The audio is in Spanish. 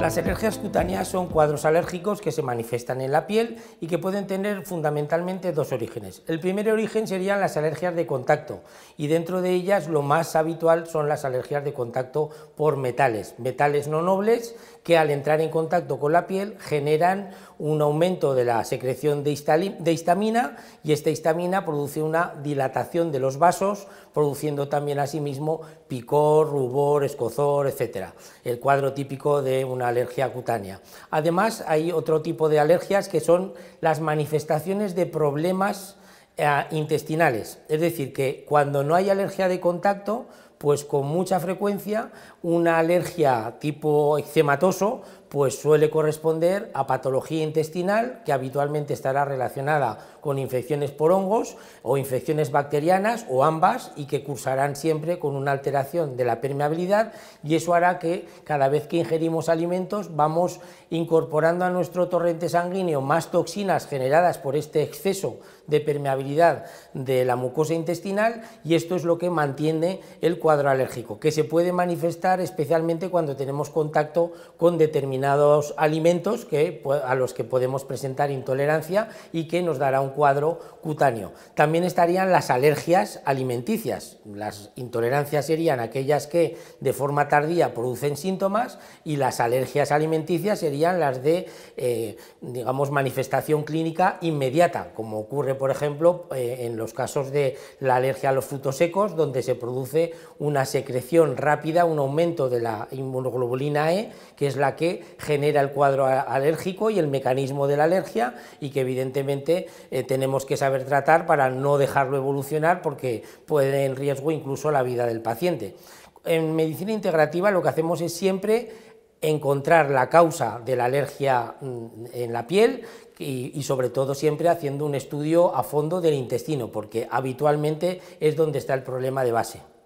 Las alergias cutáneas son cuadros alérgicos que se manifiestan en la piel y que pueden tener fundamentalmente dos orígenes. El primer origen serían las alergias de contacto y dentro de ellas lo más habitual son las alergias de contacto por metales, metales no nobles que al entrar en contacto con la piel generan un aumento de la secreción de, histamina y esta histamina produce una dilatación de los vasos, produciendo también asimismo picor, rubor, escozor, etc. El cuadro típico de una alergia cutánea. Además, hay otro tipo de alergias que son las manifestaciones de problemas eh, intestinales. Es decir, que cuando no hay alergia de contacto, pues con mucha frecuencia una alergia tipo eczematoso pues suele corresponder a patología intestinal que habitualmente estará relacionada con infecciones por hongos o infecciones bacterianas o ambas y que cursarán siempre con una alteración de la permeabilidad y eso hará que cada vez que ingerimos alimentos vamos incorporando a nuestro torrente sanguíneo más toxinas generadas por este exceso de permeabilidad de la mucosa intestinal y esto es lo que mantiene el cuadro alérgico, que se puede manifestar especialmente cuando tenemos contacto con determinados alimentos que, a los que podemos presentar intolerancia y que nos dará un cuadro cutáneo. También estarían las alergias alimenticias. Las intolerancias serían aquellas que de forma tardía producen síntomas y las alergias alimenticias serían las de, eh, digamos, manifestación clínica inmediata, como ocurre, por ejemplo, eh, en los casos de la alergia a los frutos secos, donde se produce una secreción rápida, un aumento de la inmunoglobulina E, que es la que genera el cuadro alérgico y el mecanismo de la alergia y que evidentemente eh, tenemos que saber tratar para no dejarlo evolucionar porque puede en riesgo incluso la vida del paciente. En medicina integrativa lo que hacemos es siempre encontrar la causa de la alergia mm, en la piel y, sobre todo siempre haciendo un estudio a fondo del intestino, porque habitualmente es donde está el problema de base.